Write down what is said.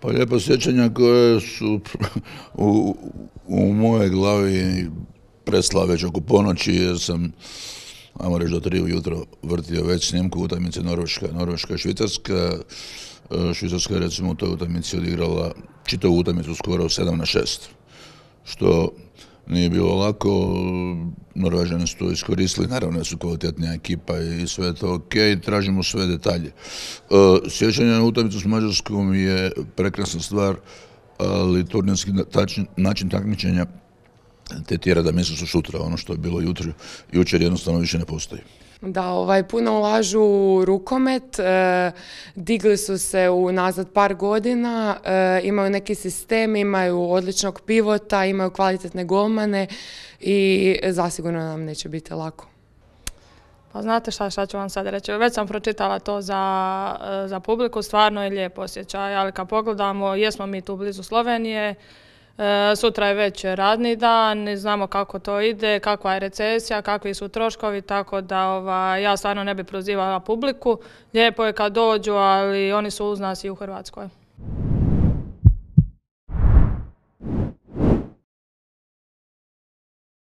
Pa lijepa sjećanja koje su u, u moje glavi presla već oko ponoći jer sam, ajmo reći do tri ujutro, vrtio već snimku utakmice Norveška, Norveška Švicarska. E, Švicarska je recimo u toj utajmici odigrala čitavu utakmicu skoro 7 na 6, što nije bilo lako, Norvežani su to iskoristili, naravno su kvalitetnija ekipa i sve je to ok, tražimo sve detalje. E, sjećanje na utakmicu s Mađarskom je prekrasna stvar, ali turnirski način takmičenja te tjera da mjesec su sutra, ono što je bilo jutro, jučer jednostavno više ne postoji. Da, ovaj, puno ulažu u rukomet, e, digli su se u nazad par godina, e, imaju neki sistem, imaju odličnog pivota, imaju kvalitetne golmane i zasigurno nam neće biti lako. Pa znate šta, šta ću vam sad reći, već sam pročitala to za, e, za publiku, stvarno je lijep osjećaj, ali kad pogledamo, jesmo mi tu blizu Slovenije, E, sutra je već radni dan, ne znamo kako to ide, kakva je recesija, kakvi su troškovi, tako da ovaj, ja stvarno ne bi prozivala publiku. Lijepo je kad dođu, ali oni su uz nas i u Hrvatskoj.